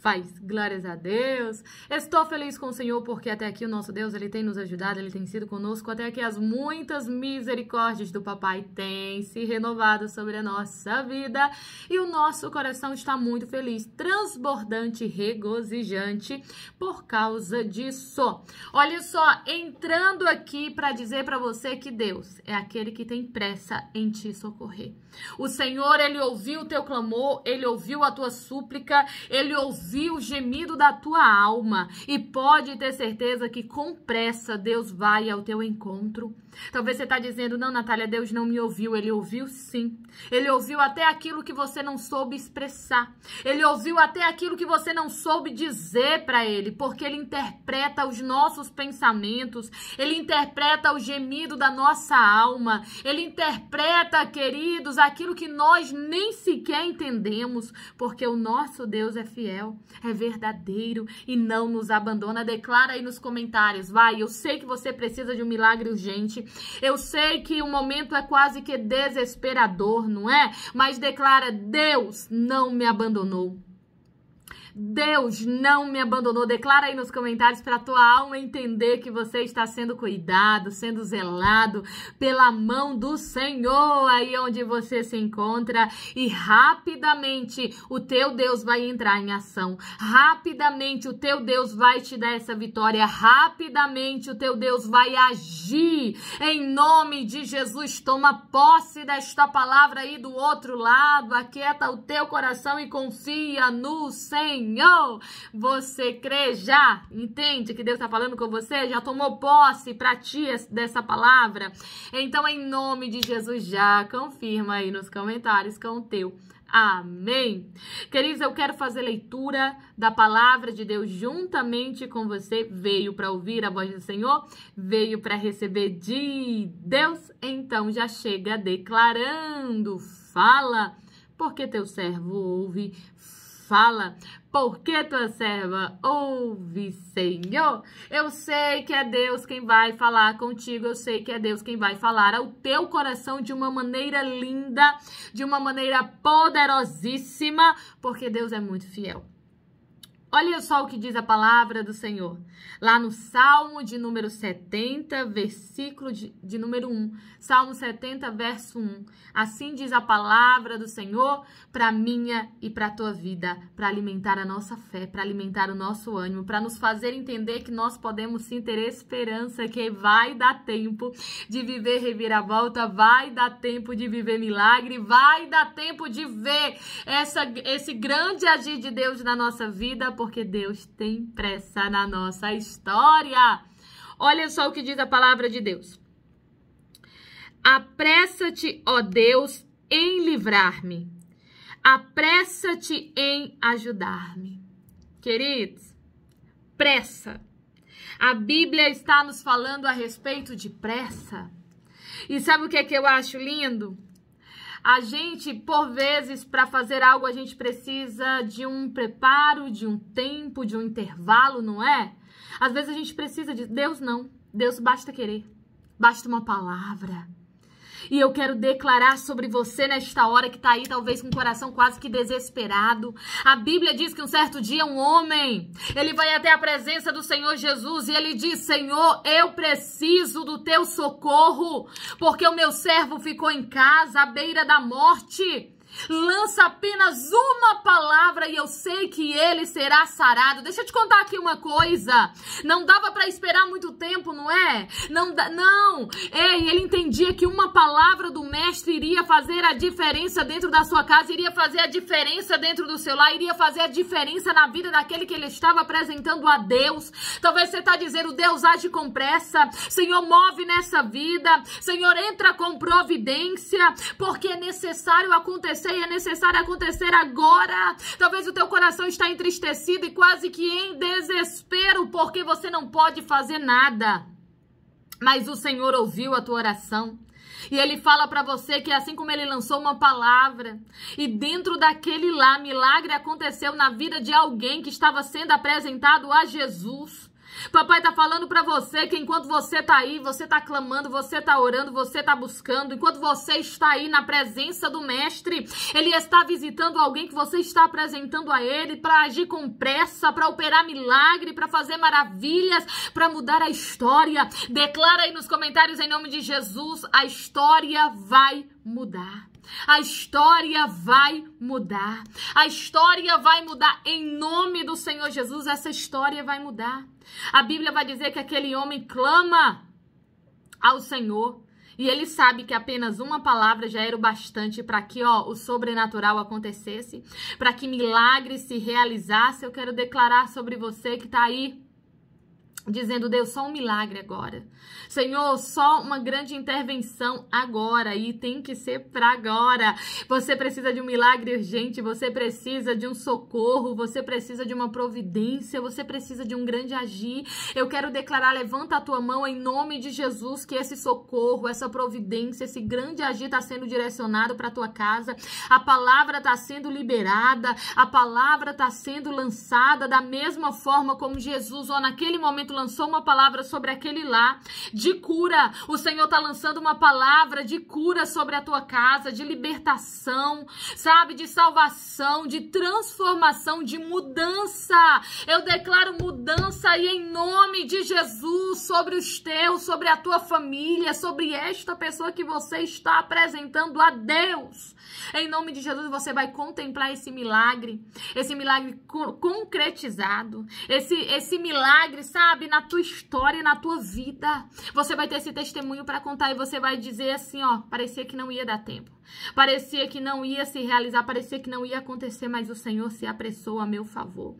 faz. Glórias a Deus. Estou feliz com o Senhor porque até aqui o nosso Deus, ele tem nos ajudado, ele tem sido conosco até aqui as muitas misericórdias do papai têm se renovado sobre a nossa vida e o nosso coração está muito feliz, transbordante, regozijante por causa disso. Olha só, entrando aqui para dizer para você que Deus é aquele que tem pressa em te socorrer. O Senhor, ele ouviu o teu clamor, ele ouviu a tua súplica, ele ouviu ouvir o gemido da tua alma e pode ter certeza que com pressa Deus vai ao teu encontro. Talvez você está dizendo, não, Natália, Deus não me ouviu. Ele ouviu sim. Ele ouviu até aquilo que você não soube expressar. Ele ouviu até aquilo que você não soube dizer para ele, porque ele interpreta os nossos pensamentos, ele interpreta o gemido da nossa alma, ele interpreta, queridos, aquilo que nós nem sequer entendemos, porque o nosso Deus é fiel é verdadeiro e não nos abandona. Declara aí nos comentários, vai. Eu sei que você precisa de um milagre urgente. Eu sei que o momento é quase que desesperador, não é? Mas declara: Deus não me abandonou. Deus não me abandonou. Declara aí nos comentários para tua alma entender que você está sendo cuidado, sendo zelado pela mão do Senhor aí onde você se encontra e rapidamente o teu Deus vai entrar em ação. Rapidamente o teu Deus vai te dar essa vitória. Rapidamente o teu Deus vai agir. Em nome de Jesus, toma posse desta palavra aí do outro lado. Aquieta o teu coração e confia no Senhor. Senhor, você crê já, entende que Deus está falando com você, já tomou posse para ti dessa palavra. Então, em nome de Jesus, já confirma aí nos comentários com o teu. Amém. Queridos, eu quero fazer leitura da palavra de Deus juntamente com você. Veio para ouvir a voz do Senhor, veio para receber de Deus. Então já chega declarando, fala, porque teu servo ouve fala, porque tua serva ouve, Senhor. Eu sei que é Deus quem vai falar contigo, eu sei que é Deus quem vai falar ao teu coração de uma maneira linda, de uma maneira poderosíssima, porque Deus é muito fiel. Olha só o que diz a palavra do Senhor. Lá no Salmo de número 70, versículo de, de, número 1. Salmo 70, verso 1. Assim diz a palavra do Senhor para minha e para tua vida, para alimentar a nossa fé, para alimentar o nosso ânimo, para nos fazer entender que nós podemos sim ter esperança, que vai dar tempo de viver reviravolta, vai dar tempo de viver milagre, vai dar tempo de ver essa, esse grande agir de Deus na nossa vida porque Deus tem pressa na nossa história. Olha só o que diz a palavra de Deus. Apressa-te, ó Deus, em livrar-me. Apressa-te em ajudar-me. Queridos, pressa. A Bíblia está nos falando a respeito de pressa. E sabe o que é que eu acho lindo? A gente, por vezes, para fazer algo, a gente precisa de um preparo, de um tempo, de um intervalo, não é? Às vezes a gente precisa de Deus não. Deus basta querer. Basta uma palavra e eu quero declarar sobre você nesta hora que está aí, talvez com o coração quase que desesperado. A Bíblia diz que um certo dia um homem, ele vai até a presença do Senhor Jesus e ele diz: Senhor, eu preciso do teu socorro, porque o meu servo ficou em casa à beira da morte. Lança apenas uma palavra e eu sei que ele será sarado. Deixa eu te contar aqui uma coisa. Não dava para esperar muito tempo, não é? Não, não. Ei, ele entendia que uma palavra do mestre iria fazer a diferença dentro da sua casa, iria fazer a diferença dentro do seu lar, iria fazer a diferença na vida daquele que ele estava apresentando a Deus. Talvez você tá dizendo, Deus age com pressa. Senhor, move nessa vida. Senhor, entra com providência, porque é necessário acontecer acontecer e é necessário acontecer agora. Talvez o teu coração está entristecido e quase que em desespero porque você não pode fazer nada. Mas o Senhor ouviu a tua oração. E ele fala para você que assim como ele lançou uma palavra, e dentro daquele lá milagre aconteceu na vida de alguém que estava sendo apresentado a Jesus. Papai está falando para você que enquanto você está aí, você está clamando, você está orando, você está buscando, enquanto você está aí na presença do mestre, ele está visitando alguém que você está apresentando a ele para agir com pressa, para operar milagre, para fazer maravilhas, para mudar a história. Declara aí nos comentários em nome de Jesus, a história vai mudar. A história vai mudar. A história vai mudar em nome do Senhor Jesus. Essa história vai mudar. A Bíblia vai dizer que aquele homem clama ao Senhor. E ele sabe que apenas uma palavra já era o bastante para que ó, o sobrenatural acontecesse, para que milagre se realizasse. Eu quero declarar sobre você que está aí dizendo: Deus, só um milagre agora. Senhor, só uma grande intervenção agora e tem que ser para agora. Você precisa de um milagre urgente, você precisa de um socorro, você precisa de uma providência, você precisa de um grande agir. Eu quero declarar: levanta a tua mão em nome de Jesus, que esse socorro, essa providência, esse grande agir está sendo direcionado para tua casa. A palavra está sendo liberada, a palavra está sendo lançada da mesma forma como Jesus, ó, naquele momento lançou uma palavra sobre aquele lá de cura. O Senhor tá lançando uma palavra de cura sobre a tua casa, de libertação, sabe? De salvação, de transformação, de mudança. Eu declaro mudança aí em nome de Jesus sobre os teus, sobre a tua família, sobre esta pessoa que você está apresentando a Deus. Em nome de Jesus, você vai contemplar esse milagre, esse milagre concretizado, esse, esse milagre, sabe, na tua história e na tua vida. Você vai ter esse testemunho para contar e você vai dizer assim, ó, parecia que não ia dar tempo. Parecia que não ia se realizar, parecia que não ia acontecer, mas o Senhor se apressou a meu favor.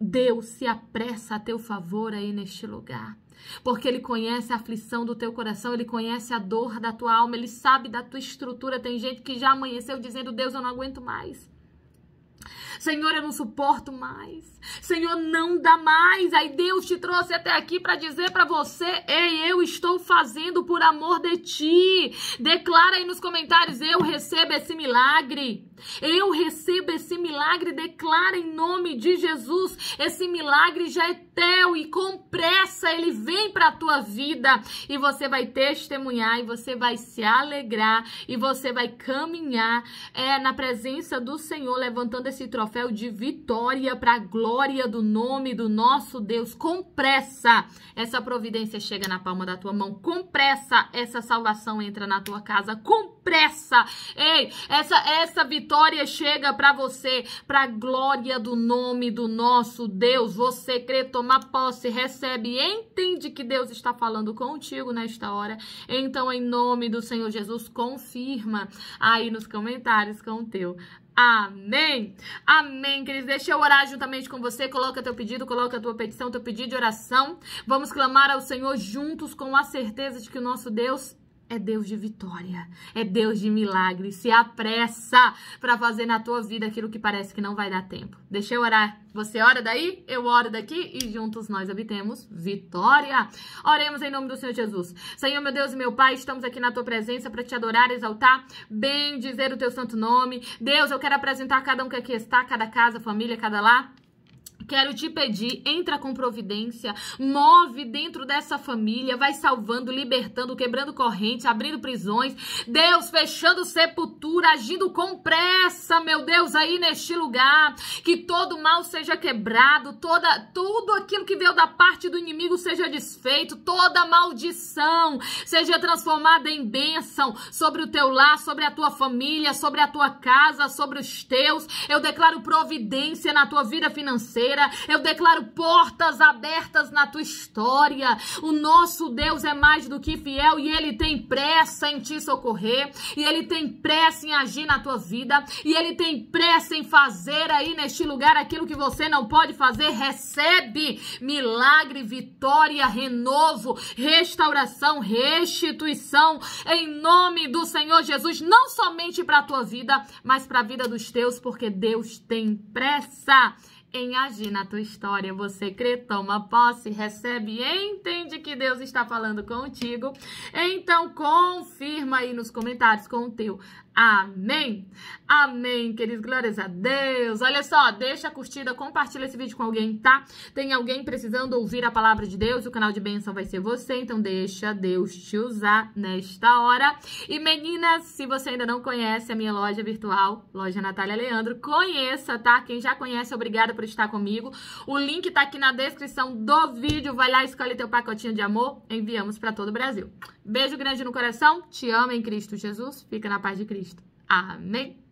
Deus se apressa a teu favor aí neste lugar. Porque ele conhece a aflição do teu coração, ele conhece a dor da tua alma, ele sabe da tua estrutura. Tem gente que já amanheceu dizendo: Deus, eu não aguento mais. Senhor, eu não suporto mais. Senhor, não dá mais. Aí Deus te trouxe até aqui para dizer para você: Ei, eu estou fazendo por amor de ti. Declara aí nos comentários: Eu recebo esse milagre. Eu recebo esse milagre. Declara em nome de Jesus: Esse milagre já é teu e com pressa ele vem para a tua vida e você vai testemunhar e você vai se alegrar e você vai caminhar é, na presença do Senhor, levantando esse troféu de vitória para a glória do nome do nosso Deus. Com pressa, essa providência chega na palma da tua mão, com pressa, essa salvação entra na tua casa, com depressa. Ei, essa essa vitória chega para você, para glória do nome do nosso Deus. Você crê, toma posse, recebe, entende que Deus está falando contigo nesta hora. Então, em nome do Senhor Jesus, confirma aí nos comentários com o teu Amém. Amém, queridos. Deixa eu orar juntamente com você. Coloca teu pedido, coloca tua petição, teu pedido de oração. Vamos clamar ao Senhor juntos com a certeza de que o nosso Deus é Deus de vitória, é Deus de milagre. Se apressa para fazer na tua vida aquilo que parece que não vai dar tempo. Deixa eu orar. Você ora daí, eu oro daqui e juntos nós obtemos vitória. Oremos em nome do Senhor Jesus. Senhor, meu Deus e meu Pai, estamos aqui na tua presença para te adorar, exaltar, bem dizer o teu santo nome. Deus, eu quero apresentar cada um que aqui está, cada casa, família, cada lar. Quero te pedir, entra com providência, move dentro dessa família, vai salvando, libertando, quebrando corrente, abrindo prisões. Deus, fechando sepultura, agindo com pressa, meu Deus, aí neste lugar. Que todo mal seja quebrado, toda, tudo aquilo que veio da parte do inimigo seja desfeito, toda maldição seja transformada em bênção sobre o teu lar, sobre a tua família, sobre a tua casa, sobre os teus. Eu declaro providência na tua vida financeira eu declaro portas abertas na tua história. O nosso Deus é mais do que fiel e ele tem pressa em te socorrer, e ele tem pressa em agir na tua vida, e ele tem pressa em fazer aí neste lugar aquilo que você não pode fazer. Recebe milagre, vitória, renovo, restauração, restituição em nome do Senhor Jesus, não somente para a tua vida, mas para a vida dos teus, porque Deus tem pressa em agir na tua história. Você crê, toma posse, recebe, entende que Deus está falando contigo. Então confirma aí nos comentários com o teu Amém? Amém, queridos. Glórias a Deus. Olha só, deixa a curtida, compartilha esse vídeo com alguém, tá? Tem alguém precisando ouvir a palavra de Deus? O canal de bênção vai ser você, então deixa Deus te usar nesta hora. E meninas, se você ainda não conhece a minha loja virtual, loja Natália Leandro, conheça, tá? Quem já conhece, obrigada por estar comigo. O link tá aqui na descrição do vídeo. Vai lá, escolhe teu pacotinho de amor. Enviamos para todo o Brasil. Beijo grande no coração. Te amo em Cristo Jesus. Fica na paz de Cristo. Amém.